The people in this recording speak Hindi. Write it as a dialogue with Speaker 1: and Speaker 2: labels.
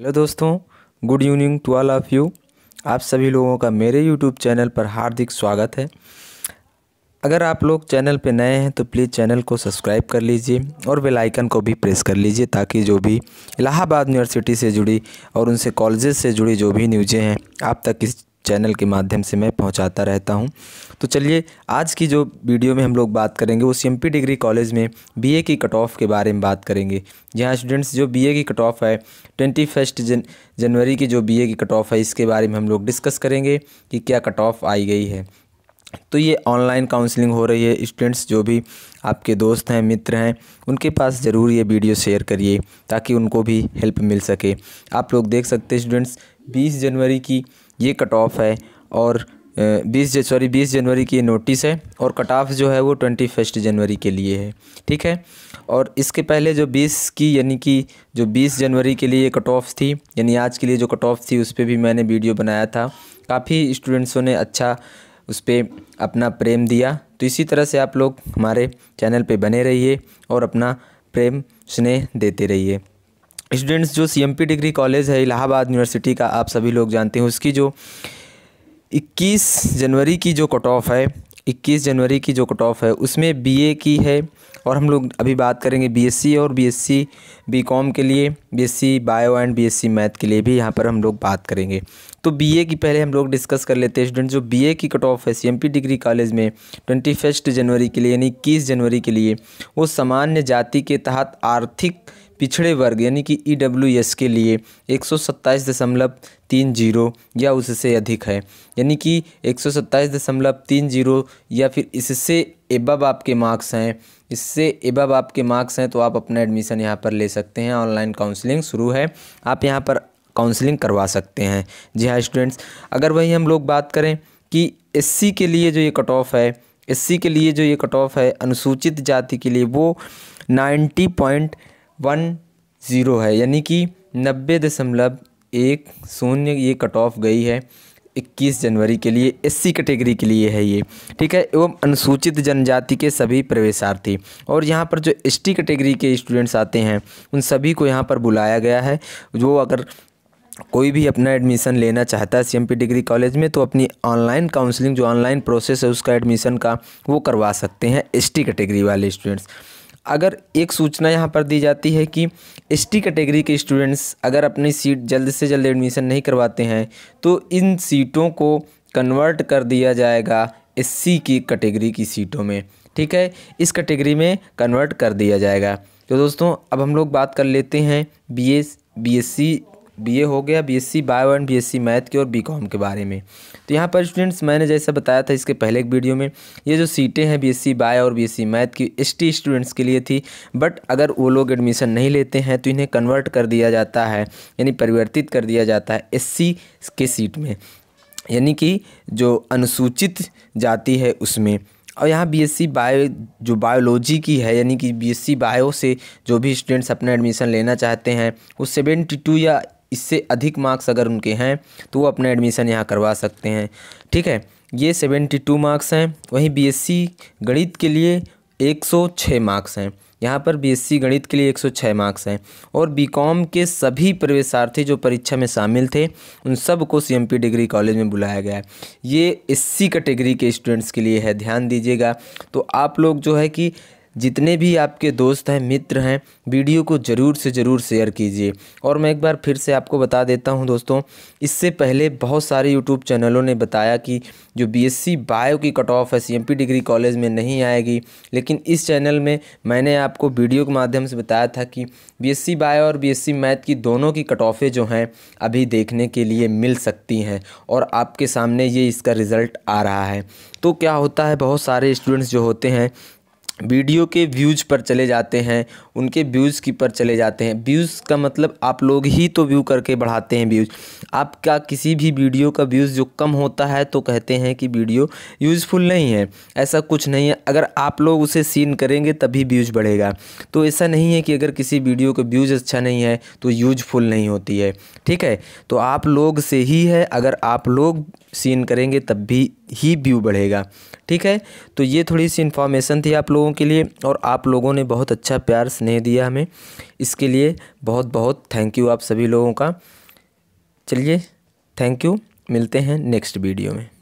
Speaker 1: हेलो दोस्तों good evening to all of you आप सभी लोगों का मेरे यूट्यूब चैनल पर हार्दिक स्वागत है अगर आप लोग चैनल पर नए हैं तो प्लीज़ चैनल को सब्सक्राइब कर लीजिए और बेल आइकन को भी प्रेस कर लीजिए ताकि जो भी इलाहाबाद यूनिवर्सिटी से जुड़ी और उनसे कॉलेजेस से जुड़ी जो भी न्यूज़ें हैं आप तक इस चैनल के माध्यम से मैं पहुंचाता रहता हूं तो चलिए आज की जो वीडियो में हम लोग बात करेंगे वो सी डिग्री कॉलेज में बीए की कट ऑफ के बारे में बात करेंगे जहाँ स्टूडेंट्स जो बीए की कट ऑफ है ट्वेंटी फर्स्ट जन जनवरी की जो बीए की कट ऑफ है इसके बारे में हम लोग डिस्कस करेंगे कि क्या कट ऑफ आई गई है तो ये ऑनलाइन काउंसलिंग हो रही है स्टूडेंट्स जो भी आपके दोस्त हैं मित्र हैं उनके पास ज़रूर ये वीडियो शेयर करिए ताकि उनको भी हेल्प मिल सके आप लोग देख सकते हैं स्टूडेंट्स 20 जनवरी की ये कट ऑफ है और बीस सॉरी बीस जनवरी की नोटिस है और कट ऑफ जो है वो ट्वेंटी फर्स्ट जनवरी के लिए है ठीक है और इसके पहले जो बीस की यानी कि जो बीस जनवरी के लिए कट ऑफ थी यानी आज के लिए जो कट ऑफ थी उस पर भी मैंने वीडियो बनाया था काफ़ी स्टूडेंट्सों ने अच्छा उस पर अपना प्रेम दिया तो इसी तरह से आप लोग हमारे चैनल पर बने रहिए और अपना प्रेम स्नेह देते रहिए स्टूडेंट्स जो सी डिग्री कॉलेज है इलाहाबाद यूनिवर्सिटी का आप सभी लोग जानते हैं उसकी जो 21 जनवरी की जो कट ऑफ है 21 जनवरी की जो कट ऑफ है उसमें बीए की है और हम लोग अभी बात करेंगे बीएससी और बीएससी बीकॉम के लिए BSc bio and BSc math के लिए भी यहाँ पर हम लोग बात करेंगे तो बीए की पहले हम लोग डिस्कस कर लेते हैं स्टूडेंट जो बीए की कट ऑफ है सीएमपी डिग्री कॉलेज में ट्वेंटी फर्स्ट जनवरी के लिए यानी इक्कीस जनवरी के लिए वो सामान्य जाति के तहत आर्थिक पिछड़े वर्ग यानी कि ई e के लिए एक दशमलव तीन जीरो या उससे अधिक है यानी कि एक सौ सत्ताईस दशमलव तीन जीरो या फिर इससे एबब आपके मार्क्स हैं इससे एबब आपके मार्क्स हैं तो आप अपना एडमिशन यहाँ पर ले सकते हैं ऑनलाइन काउंसलिंग शुरू है आप यहाँ पर काउंसलिंग करवा सकते हैं जी हाँ स्टूडेंट्स अगर वही हम लोग बात करें कि एस के लिए जो ये कट ऑफ है एस के लिए जो ये कट ऑफ है अनुसूचित जाति के लिए वो नाइन्टी पॉइंट वन ज़ीरो है यानी कि नब्बे दशमलव एक शून्य ये कट ऑफ गई है इक्कीस जनवरी के लिए एससी कैटेगरी के लिए है ये ठीक है एवं अनुसूचित जनजाति के सभी प्रवेशार्थी और यहाँ पर जो एसटी कैटेगरी के स्टूडेंट्स आते हैं उन सभी को यहाँ पर बुलाया गया है जो अगर कोई भी अपना एडमिशन लेना चाहता है सीएमपी डिग्री कॉलेज में तो अपनी ऑनलाइन काउंसलिंग जो ऑनलाइन प्रोसेस है उसका एडमिशन का वो करवा सकते हैं टी कैटेगरी वाले स्टूडेंट्स अगर एक सूचना यहाँ पर दी जाती है कि एस कैटेगरी के स्टूडेंट्स अगर अपनी सीट जल्द से जल्द एडमिशन नहीं करवाते हैं तो इन सीटों को कन्वर्ट कर दिया जाएगा एस की कैटेगरी की सीटों में ठीक है इस कैटेगरी में कन्वर्ट कर दिया जाएगा तो दोस्तों अब हम लोग बात कर लेते हैं B S B S C BA हो गया BSc bio and BSc math के और बीकॉम के बारे में तो यहाँ पर स्टूडेंट्स मैंने जैसा बताया था इसके पहले एक वीडियो में ये जो सीटें हैं बीएससी बायो और बीएससी मैथ की एस स्टूडेंट्स के लिए थी बट अगर वो लोग एडमिशन नहीं लेते हैं तो इन्हें कन्वर्ट कर दिया जाता है यानी परिवर्तित कर दिया जाता है एस के सीट में यानी कि जो अनुसूचित जाति है उसमें और यहाँ बीएससी बायो जो बायोलॉजी की है यानी कि बीएससी बायो से जो भी स्टूडेंट्स अपना एडमिशन लेना चाहते हैं वो सेवेंटी टू या इससे अधिक मार्क्स अगर उनके हैं तो वो अपना एडमिशन यहाँ करवा सकते हैं ठीक है ये सेवेंटी टू मार्क्स हैं वहीं बीएससी गणित के लिए एक सौ छः मार्क्स हैं यहाँ पर बीएससी गणित के लिए एक सौ छः मार्क्स हैं और बीकॉम के सभी प्रवेशार्थी जो परीक्षा में शामिल थे उन सब को सीएमपी डिग्री कॉलेज में बुलाया गया है ये एससी कैटेगरी के स्टूडेंट्स के लिए है ध्यान दीजिएगा तो आप लोग जो है कि जितने भी आपके दोस्त हैं मित्र हैं वीडियो को ज़रूर से ज़रूर शेयर कीजिए और मैं एक बार फिर से आपको बता देता हूं दोस्तों इससे पहले बहुत सारे यूट्यूब चैनलों ने बताया कि जो बीएससी बायो की कट ऑफ है सीएमपी डिग्री कॉलेज में नहीं आएगी लेकिन इस चैनल में मैंने आपको वीडियो के माध्यम से बताया था कि बी बायो और बी मैथ की दोनों की कट ऑफ़ें जो हैं अभी देखने के लिए मिल सकती हैं और आपके सामने ये इसका रिज़ल्ट आ रहा है तो क्या होता है बहुत सारे स्टूडेंट्स जो होते हैं वीडियो के व्यूज़ पर चले जाते हैं उनके व्यूज़ की पर चले जाते हैं व्यूज़ का मतलब आप लोग ही तो व्यू करके बढ़ाते हैं व्यूज़ आपका किसी भी वीडियो का व्यूज़ जो कम होता है तो कहते हैं कि वीडियो यूज़फुल नहीं है ऐसा कुछ नहीं है अगर आप लोग उसे सीन करेंगे तभी व्यूज़ बढ़ेगा तो ऐसा नहीं है कि अगर किसी वीडियो का व्यूज़ अच्छा नहीं है तो यूजफुल नहीं होती है ठीक है तो आप लोग से ही है अगर आप लोग सीन करेंगे तब भी ही व्यू बढ़ेगा ठीक है तो ये थोड़ी सी इन्फॉर्मेशन थी आप लोगों लोगों के लिए और आप लोगों ने बहुत अच्छा प्यार स्नेह दिया हमें इसके लिए बहुत बहुत थैंक यू आप सभी लोगों का चलिए थैंक यू मिलते हैं नेक्स्ट वीडियो में